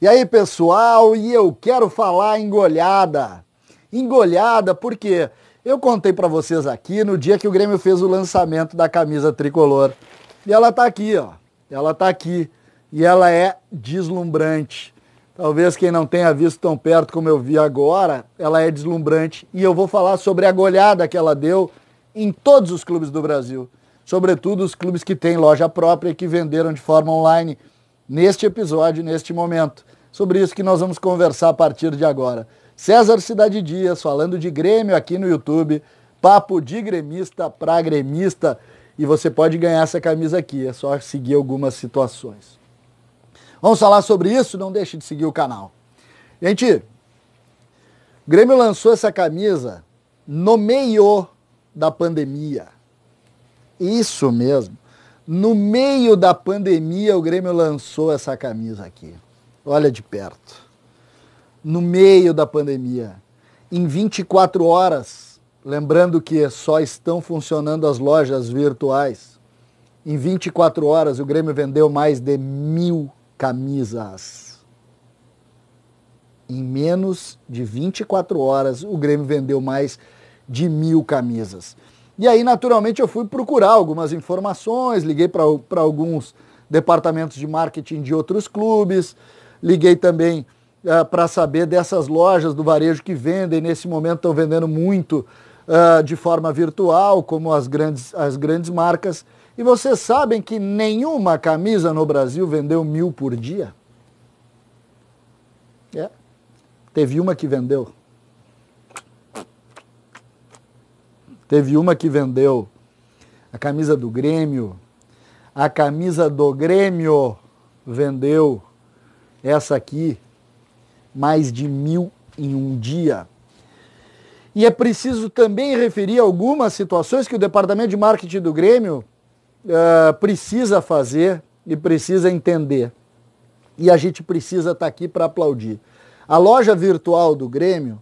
E aí, pessoal, e eu quero falar engolhada, Engolhada porque eu contei para vocês aqui no dia que o Grêmio fez o lançamento da camisa tricolor. E ela tá aqui, ó. Ela tá aqui e ela é deslumbrante. Talvez quem não tenha visto tão perto como eu vi agora, ela é deslumbrante. E eu vou falar sobre a goleada que ela deu em todos os clubes do Brasil, sobretudo os clubes que têm loja própria e que venderam de forma online neste episódio, neste momento. Sobre isso que nós vamos conversar a partir de agora. César Cidade Dias falando de Grêmio aqui no YouTube, papo de gremista para gremista, e você pode ganhar essa camisa aqui, é só seguir algumas situações. Vamos falar sobre isso? Não deixe de seguir o canal. Gente, o Grêmio lançou essa camisa no meio da pandemia. Isso mesmo. No meio da pandemia, o Grêmio lançou essa camisa aqui. Olha de perto. No meio da pandemia. Em 24 horas. Lembrando que só estão funcionando as lojas virtuais. Em 24 horas, o Grêmio vendeu mais de mil camisas. Em menos de 24 horas, o Grêmio vendeu mais de mil camisas. E aí, naturalmente, eu fui procurar algumas informações, liguei para alguns departamentos de marketing de outros clubes, liguei também uh, ah, para saber dessas lojas do varejo que vendem, nesse momento estão vendendo muito uh, de forma virtual, como as grandes, as grandes marcas. E vocês sabem que nenhuma camisa no Brasil vendeu mil por dia? É. Teve uma que vendeu. Teve uma que vendeu a camisa do Grêmio. A camisa do Grêmio vendeu essa aqui mais de mil em um dia. E é preciso também referir algumas situações que o departamento de marketing do Grêmio uh, precisa fazer e precisa entender. E a gente precisa estar tá aqui para aplaudir. A loja virtual do Grêmio,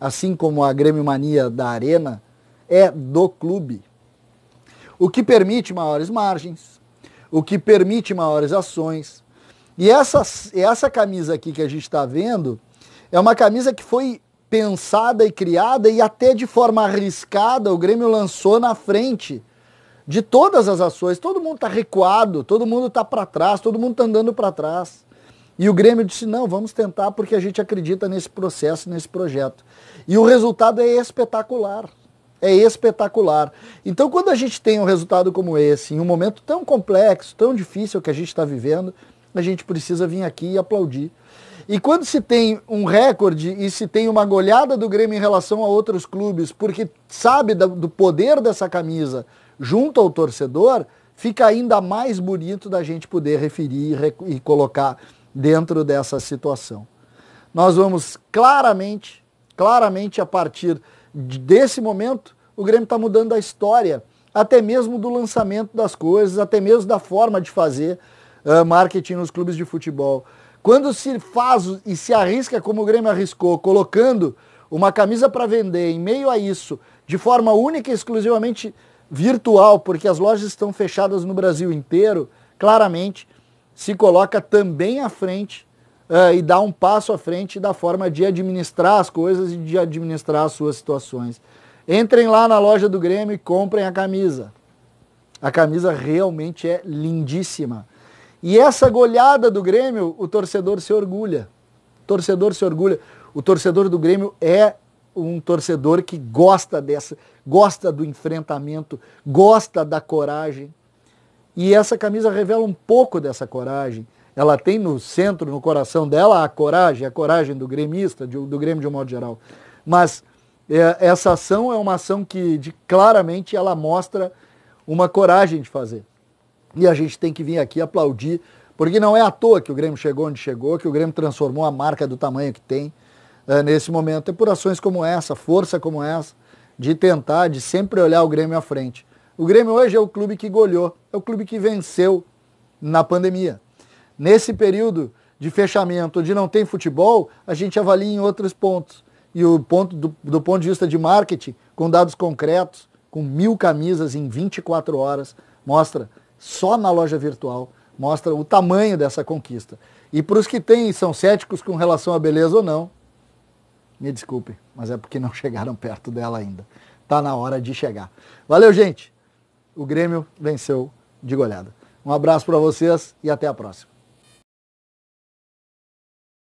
assim como a Grêmio Mania da Arena, é do clube. O que permite maiores margens, o que permite maiores ações. E essa, essa camisa aqui que a gente está vendo é uma camisa que foi pensada e criada e até de forma arriscada o Grêmio lançou na frente de todas as ações. Todo mundo está recuado, todo mundo está para trás, todo mundo está andando para trás. E o Grêmio disse: não, vamos tentar porque a gente acredita nesse processo, nesse projeto. E o resultado é espetacular. É espetacular. Então, quando a gente tem um resultado como esse, em um momento tão complexo, tão difícil que a gente está vivendo, a gente precisa vir aqui e aplaudir. E quando se tem um recorde e se tem uma goleada do Grêmio em relação a outros clubes, porque sabe do poder dessa camisa, junto ao torcedor, fica ainda mais bonito da gente poder referir e, e colocar dentro dessa situação. Nós vamos claramente, claramente a partir desse momento, o Grêmio está mudando a história, até mesmo do lançamento das coisas, até mesmo da forma de fazer uh, marketing nos clubes de futebol. Quando se faz e se arrisca, como o Grêmio arriscou, colocando uma camisa para vender em meio a isso, de forma única e exclusivamente virtual, porque as lojas estão fechadas no Brasil inteiro, claramente se coloca também à frente uh, e dá um passo à frente da forma de administrar as coisas e de administrar as suas situações. Entrem lá na loja do Grêmio e comprem a camisa. A camisa realmente é lindíssima. E essa goleada do Grêmio, o torcedor se orgulha. O torcedor se orgulha. O torcedor do Grêmio é um torcedor que gosta dessa, gosta do enfrentamento, gosta da coragem. E essa camisa revela um pouco dessa coragem. Ela tem no centro, no coração dela, a coragem, a coragem do gremista, do Grêmio de um modo geral. Mas é, essa ação é uma ação que de, claramente ela mostra uma coragem de fazer. E a gente tem que vir aqui aplaudir, porque não é à toa que o Grêmio chegou onde chegou, que o Grêmio transformou a marca do tamanho que tem uh, nesse momento é por ações como essa, força como essa, de tentar, de sempre olhar o Grêmio à frente. O Grêmio hoje é o clube que goleou, é o clube que venceu na pandemia. Nesse período de fechamento, onde não tem futebol, a gente avalia em outros pontos. E o ponto do, do ponto de vista de marketing, com dados concretos, com mil camisas em 24 horas, mostra só na loja virtual, mostra o tamanho dessa conquista. E para os que têm, são céticos com relação à beleza ou não, me desculpe, mas é porque não chegaram perto dela ainda. Tá na hora de chegar. Valeu, gente. O Grêmio venceu de goleada. Um abraço para vocês e até a próxima.